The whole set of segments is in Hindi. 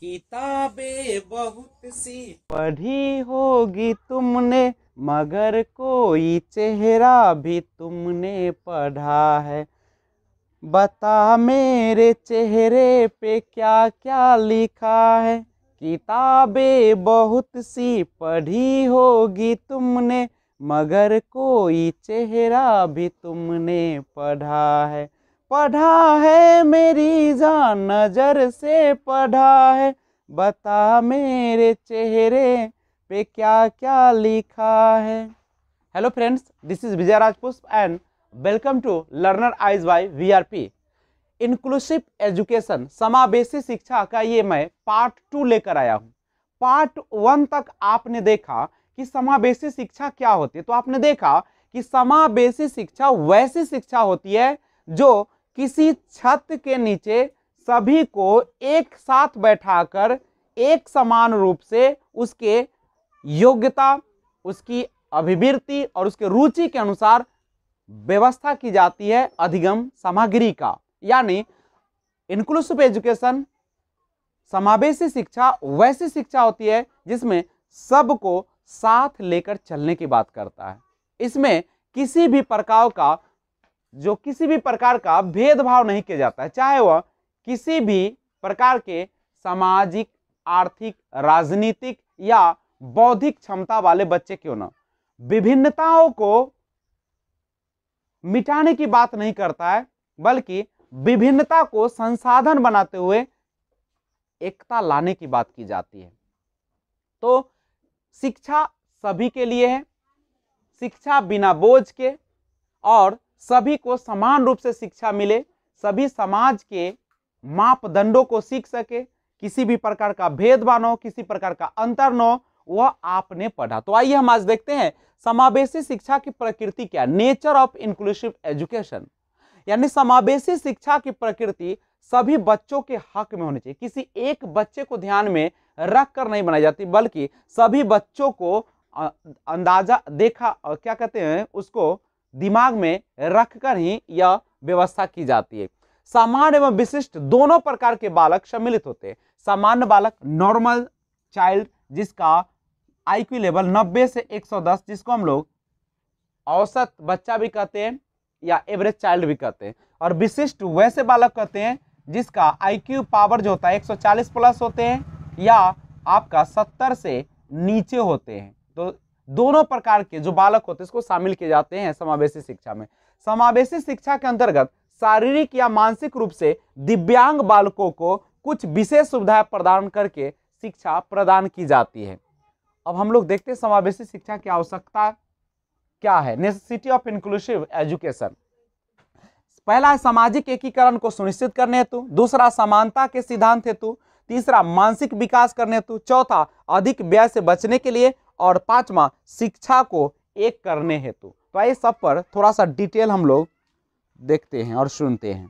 किताबें बहुत सी पढ़ी होगी तुमने मगर कोई चेहरा भी तुमने पढ़ा है बता मेरे चेहरे पे क्या क्या लिखा है किताबें बहुत सी पढ़ी होगी तुमने मगर कोई चेहरा भी तुमने पढ़ा है पढ़ा है मेरी जान नजर से पढ़ा है बता मेरे चेहरे पे क्या क्या लिखा है hello friends this is Vijay Rajpushp and welcome to learner eyes by VRP inclusive education समावेशी शिक्षा का ये मैं पार्ट टू लेकर आया हूँ पार्ट वन तक आपने देखा कि समावेशी शिक्षा क्या होती है तो आपने देखा कि समावेशी शिक्षा वैसी शिक्षा होती है जो किसी छत के नीचे सभी को एक साथ बैठाकर एक समान रूप से उसके योग्यता उसकी अभिवृत्ति और उसके रुचि के अनुसार व्यवस्था की जाती है अधिगम सामग्री का यानी इंक्लूसिव एजुकेशन समावेशी शिक्षा वैसी शिक्षा होती है जिसमें सबको साथ लेकर चलने की बात करता है इसमें किसी भी प्रकार का जो किसी भी प्रकार का भेदभाव नहीं किया जाता है चाहे वह किसी भी प्रकार के सामाजिक आर्थिक राजनीतिक या बौद्धिक क्षमता वाले बच्चे क्यों ना विभिन्नताओं को मिटाने की बात नहीं करता है बल्कि विभिन्नता को संसाधन बनाते हुए एकता लाने की बात की जाती है तो शिक्षा सभी के लिए है शिक्षा बिना बोझ के और सभी को समान रूप से शिक्षा मिले सभी समाज के मापदंडों को सीख सके किसी भी प्रकार का भेदभाव न हो किसी प्रकार का अंतर न हो वह आपने पढ़ा तो आइए हम आज देखते हैं समावेशी शिक्षा की प्रकृति क्या नेचर ऑफ इंक्लूसिव एजुकेशन यानी समावेशी शिक्षा की प्रकृति सभी बच्चों के हक में होनी चाहिए किसी एक बच्चे को ध्यान में रख कर नहीं बनाई जाती बल्कि सभी बच्चों को अंदाजा देखा क्या कहते हैं उसको दिमाग में रखकर ही यह व्यवस्था की जाती है सामान्य एवं विशिष्ट दोनों प्रकार के बालक सम्मिलित होते हैं सामान्य बालक नॉर्मल चाइल्ड जिसका आईक्यू लेवल 90 से 110 जिसको हम लोग औसत बच्चा भी कहते हैं या एवरेज चाइल्ड भी कहते हैं और विशिष्ट वैसे बालक कहते हैं जिसका आईक्यू पावर जो होता है 140 प्लस होते हैं या आपका 70 से नीचे होते हैं तो दोनों प्रकार के जो बालक होते हैं इसको शामिल किए जाते हैं समावेशी शिक्षा में समावेशी शिक्षा के अंतर्गत शारीरिक या मानसिक रूप से दिव्यांग बालकों को कुछ विशेष सुविधाएं प्रदान करके शिक्षा प्रदान की जाती है अब हम लोग देखते हैं समावेशी शिक्षा की आवश्यकता क्या है नेसेसिटी ऑफ इंक्लूसिव एजुकेशन पहला है सामाजिक एकीकरण को सुनिश्चित करने हेतु दूसरा समानता के सिद्धांत हेतु तीसरा मानसिक विकास करने हेतु चौथा अधिक व्यय से बचने के लिए और पाँचवा शिक्षा को एक करने हेतु तो ये सब पर थोड़ा सा डिटेल हम लोग देखते हैं और सुनते हैं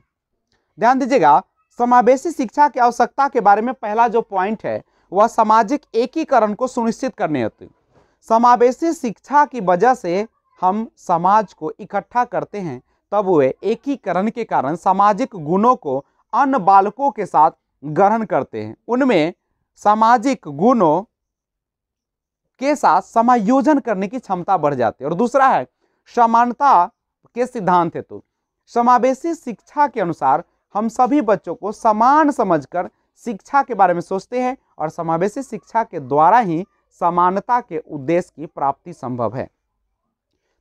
ध्यान दीजिएगा समावेशी शिक्षा की आवश्यकता के बारे में पहला जो पॉइंट है वह सामाजिक एकीकरण को सुनिश्चित करने हेतु समावेशी शिक्षा की वजह से हम समाज को इकट्ठा करते हैं तब वे एकीकरण के कारण सामाजिक गुणों को अन्य बालकों के साथ ग्रहण करते हैं उनमें सामाजिक गुणों के साथ समायोजन करने की क्षमता बढ़ जाती है और दूसरा है समानता के सिद्धांत हेतु समावेशी शिक्षा के अनुसार हम सभी बच्चों को समान समझकर शिक्षा के बारे में सोचते हैं और समावेशी शिक्षा के द्वारा ही समानता के उद्देश्य की प्राप्ति संभव है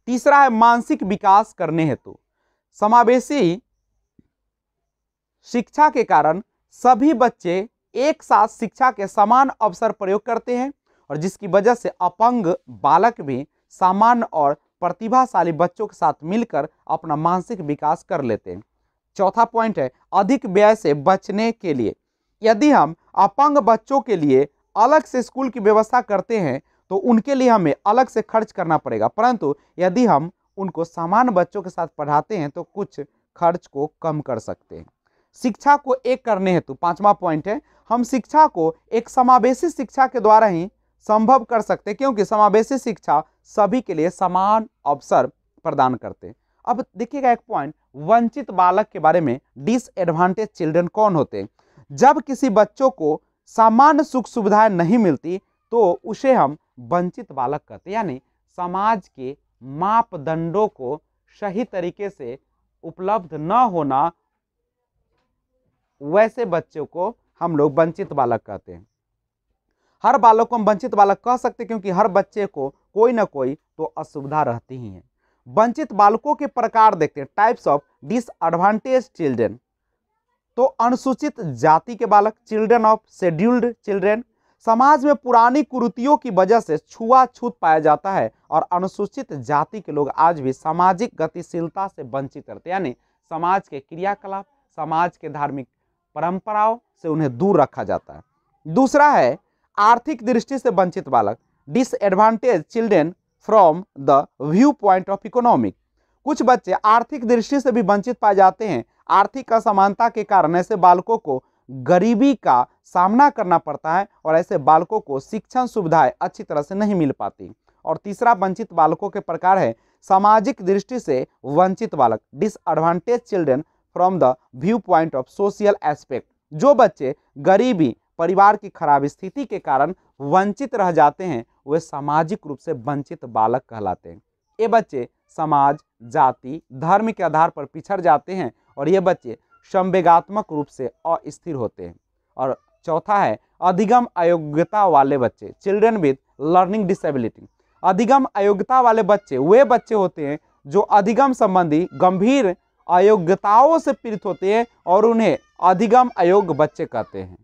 तीसरा है मानसिक विकास करने हेतु समावेशी शिक्षा के कारण सभी बच्चे एक साथ शिक्षा के समान अवसर प्रयोग करते हैं और जिसकी वजह से अपंग बालक भी सामान्य और प्रतिभाशाली बच्चों के साथ मिलकर अपना मानसिक विकास कर लेते हैं चौथा पॉइंट है अधिक व्यय से बचने के लिए यदि हम अपंग बच्चों के लिए अलग से स्कूल की व्यवस्था करते हैं तो उनके लिए हमें अलग से खर्च करना पड़ेगा परंतु यदि हम उनको सामान्य बच्चों के साथ पढ़ाते हैं तो कुछ खर्च को कम कर सकते हैं शिक्षा को एक करने हेतु पांचवा पॉइंट है हम शिक्षा को एक समावेशी शिक्षा के द्वारा ही संभव कर सकते क्योंकि समावेशी शिक्षा सभी के लिए समान अवसर प्रदान करते अब देखिएगा एक पॉइंट वंचित बालक के बारे में डिसएडवांटेज चिल्ड्रन कौन होते जब किसी बच्चों को सामान्य सुख सुविधाएं नहीं मिलती तो उसे हम वंचित बालक कहते यानी समाज के मापदंडों को सही तरीके से उपलब्ध न होना वैसे बच्चों को हम लोग वंचित बालक कहते हैं हर बालक को हम वंचित बालक कह सकते क्योंकि हर बच्चे को कोई ना कोई तो असुविधा रहती ही है वंचित बालकों के प्रकार देखते हैं टाइप्स ऑफ डिसएडवांटेज चिल्ड्रेन तो अनुसूचित जाति के बालक चिल्ड्रेन ऑफ शेड्यूल्ड चिल्ड्रेन समाज में पुरानी कुरुतियों की वजह से छुआछूत पाया जाता है और अनुसूचित जाति के लोग आज भी सामाजिक गतिशीलता से वंचित रहते यानी समाज के क्रियाकलाप समाज के धार्मिक परंपराओं से उन्हें दूर रखा जाता है दूसरा है आर्थिक दृष्टि से वंचित बालक disadvantage children from the view point of economic कुछ बच्चे आर्थिक दृष्टि से भी वंचित पाए जाते हैं आर्थिक असमानता के कारण ऐसे बालकों को गरीबी का सामना करना पड़ता है और ऐसे बालकों को शिक्षण सुविधाएं अच्छी तरह से नहीं मिल पाती और तीसरा वंचित बालकों के प्रकार है सामाजिक दृष्टि से वंचित बालक disadvantage children from the view point of social aspect जो बच्चे गरीबी परिवार की खराब स्थिति के कारण वंचित रह जाते हैं वे सामाजिक रूप से वंचित बालक कहलाते हैं ये बच्चे समाज जाति धर्म के आधार पर पिछड़ जाते हैं और ये बच्चे संवेगात्मक रूप से अस्थिर होते हैं और चौथा है अधिगम अयोग्यता वाले बच्चे चिल्ड्रन विद लर्निंग डिसेबिलिटी अधिगम अयोग्यता वाले बच्चे वे बच्चे होते हैं जो अधिगम संबंधी गंभीर अयोग्यताओं से पीड़ित होते हैं और उन्हें अधिगम अयोग्य बच्चे कहते हैं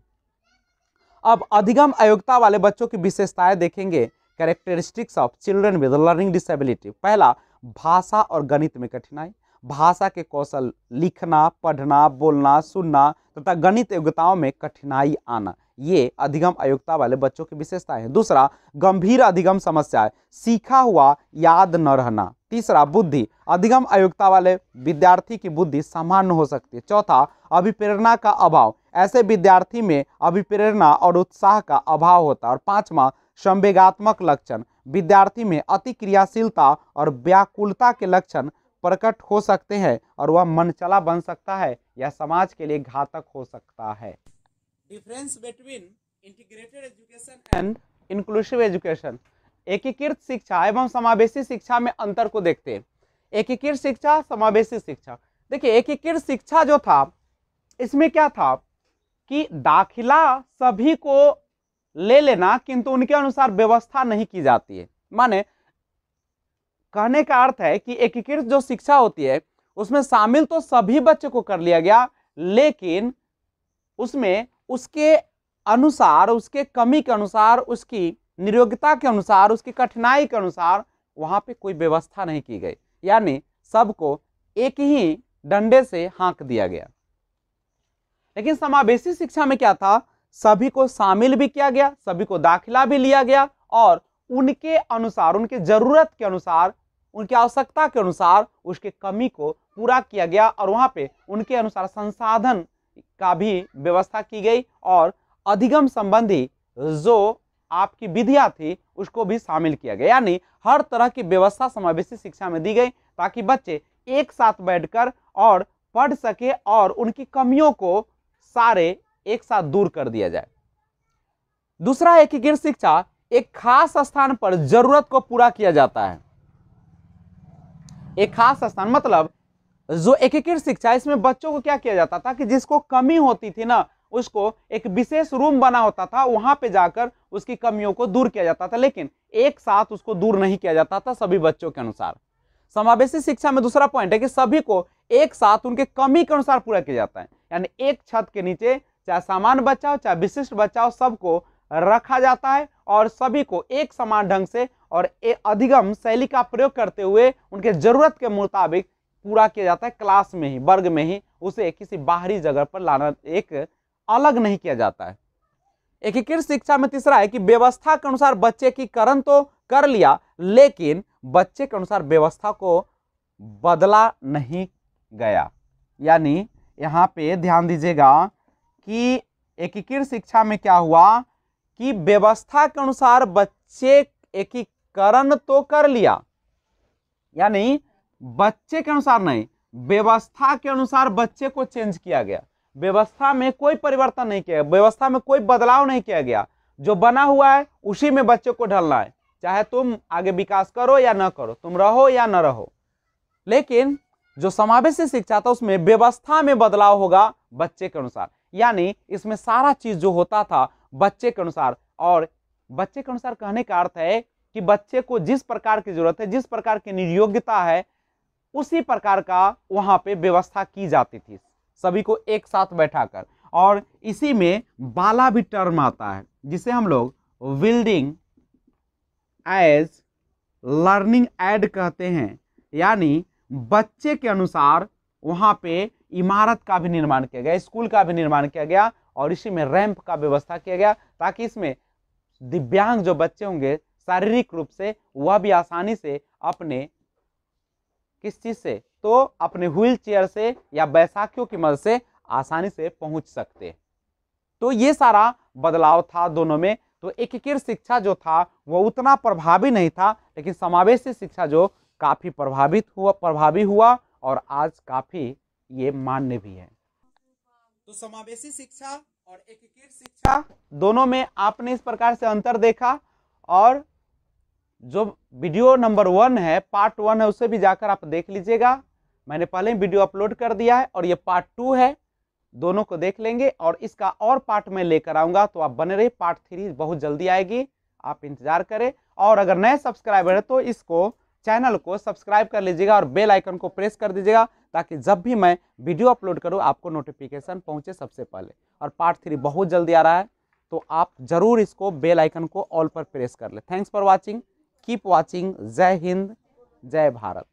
अब अधिगम अयोग्यता वाले बच्चों की विशेषताएं देखेंगे characteristics of children with learning disability पहला भाषा और गणित में कठिनाई भाषा के कौशल लिखना पढ़ना बोलना सुनना तथा गणित योग्यताओं में कठिनाई आना ये अधिगम अयोग्यता वाले बच्चों की विशेषता है दूसरा गंभीर अधिगम समस्या है सीखा हुआ याद न रहना तीसरा बुद्धि अधिगम अयोग्यता वाले विद्यार्थी की बुद्धि सामान्य हो सकती है चौथा अभिप्रेरणा का अभाव ऐसे विद्यार्थी में अभिप्रेरणा और उत्साह का अभाव होता है और पांचवा संवेगात्मक लक्षण विद्यार्थी में अति क्रियाशीलता और व्याकुलता के लक्षण प्रकट हो सकते हैं और वह मनचला बन सकता है या समाज के लिए घातक हो सकता है difference between integrated education and inclusive education एकीकृत शिक्षा एवं समावेशी शिक्षा में अंतर को देखते हैं एकीकृत शिक्षा समावेशी शिक्षा देखिए एकीकृत शिक्षा जो था इसमें क्या था कि दाखिला सभी को ले लेना किंतु उनके अनुसार व्यवस्था नहीं की जाती है माने कहने का अर्थ है कि एकीकृत जो शिक्षा होती है उसमें शामिल तो सभी बच्चे को कर लिया गया लेकिन उसमें उसके अनुसार उसके कमी के अनुसार उसकी निरोग्यता के अनुसार उसकी कठिनाई के अनुसार वहाँ पे कोई व्यवस्था नहीं की गई यानी सबको एक ही डंडे से हाँक दिया गया लेकिन समावेशी शिक्षा में क्या था सभी को शामिल भी किया गया सभी को दाखिला भी लिया गया और उनके अनुसार उनके ज़रूरत के अनुसार उनकी आवश्यकता के अनुसार उसके कमी को पूरा किया गया और वहाँ पे उनके अनुसार संसाधन का भी व्यवस्था की गई और अधिगम संबंधी जो आपकी विधियाँ थी उसको भी शामिल किया गया यानी हर तरह की व्यवस्था समावेशी शिक्षा में दी गई ताकि बच्चे एक साथ बैठकर और पढ़ सके और उनकी कमियों को सारे एक साथ दूर कर दिया जाए दूसरा है शिक्षा एक खास स्थान पर जरूरत को पूरा किया जाता है एक खास स्थान मतलब जो एकीकृत शिक्षा इसमें बच्चों को क्या किया जाता था कि जिसको कमी होती थी ना उसको एक विशेष रूम बना होता था वहां पे जाकर उसकी कमियों को दूर किया जाता था लेकिन एक साथ उसको दूर नहीं किया जाता था सभी बच्चों के अनुसार समावेशी शिक्षा में दूसरा पॉइंट है कि सभी को एक साथ उनके कमी के अनुसार पूरा किया जाता है यानी एक छत के नीचे चाहे सामान्य बच्चा हो चाहे विशिष्ट बच्चा हो सबको रखा जाता है और सभी को एक समान ढंग से और अधिगम शैली का प्रयोग करते हुए उनके जरूरत के मुताबिक पूरा किया जाता है क्लास में ही वर्ग में ही उसे किसी बाहरी जगह पर लाना एक अलग नहीं किया जाता है एकीकृत शिक्षा में तीसरा है कि व्यवस्था के अनुसार बच्चे की करण तो कर लिया लेकिन बच्चे के अनुसार व्यवस्था को बदला नहीं गया यानी यहाँ पे ध्यान दीजिएगा कि एकीकृत शिक्षा में क्या हुआ कि व्यवस्था के अनुसार बच्चे एकीकरण तो कर लिया यानी बच्चे के अनुसार नहीं व्यवस्था के अनुसार बच्चे को चेंज किया गया व्यवस्था में कोई परिवर्तन नहीं किया व्यवस्था में कोई बदलाव नहीं किया गया जो बना हुआ है उसी में बच्चे को ढलना है चाहे तुम आगे विकास करो या ना करो तुम रहो या ना रहो लेकिन जो समावेश शिक्षा था उसमें व्यवस्था में बदलाव होगा बच्चे के अनुसार यानी इसमें सारा चीज जो होता था बच्चे के अनुसार और बच्चे के अनुसार कहने का अर्थ है कि बच्चे को जिस प्रकार की जरूरत है जिस प्रकार की निर्योग्यता है उसी प्रकार का वहाँ पे व्यवस्था की जाती थी सभी को एक साथ बैठाकर और इसी में बाला भी टर्म आता है जिसे हम लोग बिल्डिंग एज लर्निंग एड कहते हैं यानी बच्चे के अनुसार वहाँ पे इमारत का भी निर्माण किया गया स्कूल का भी निर्माण किया गया और इसी में रैंप का व्यवस्था किया गया ताकि इसमें दिव्यांग जो बच्चे होंगे शारीरिक रूप से वह भी आसानी से अपने किस चीज़ से तो अपने व्हील चेयर से या बैसाखियों की मदद से आसानी से पहुंच सकते तो ये सारा बदलाव था दोनों में तो एकीकृत शिक्षा जो था वह उतना प्रभावी नहीं था लेकिन समावेशी शिक्षा जो काफ़ी प्रभावित हुआ प्रभावी हुआ और आज काफ़ी ये मान्य भी है तो समावेशी शिक्षा और एकीकृत शिक्षा हाँ, दोनों में आपने इस प्रकार से अंतर देखा और जो वीडियो नंबर वन है पार्ट वन है उसे भी जाकर आप देख लीजिएगा मैंने पहले ही वीडियो अपलोड कर दिया है और ये पार्ट टू है दोनों को देख लेंगे और इसका और पार्ट में लेकर आऊँगा तो आप बने रहे पार्ट थ्री बहुत जल्दी आएगी आप इंतज़ार करें और अगर नए सब्सक्राइबर है तो इसको चैनल को सब्सक्राइब कर लीजिएगा और बेल आइकन को प्रेस कर दीजिएगा ताकि जब भी मैं वीडियो अपलोड करूँ आपको नोटिफिकेशन पहुँचे सबसे पहले और पार्ट थ्री बहुत जल्दी आ रहा है तो आप ज़रूर इसको बेल आइकन को ऑल पर प्रेस कर ले thanks for watching keep watching जय हिंद जय भारत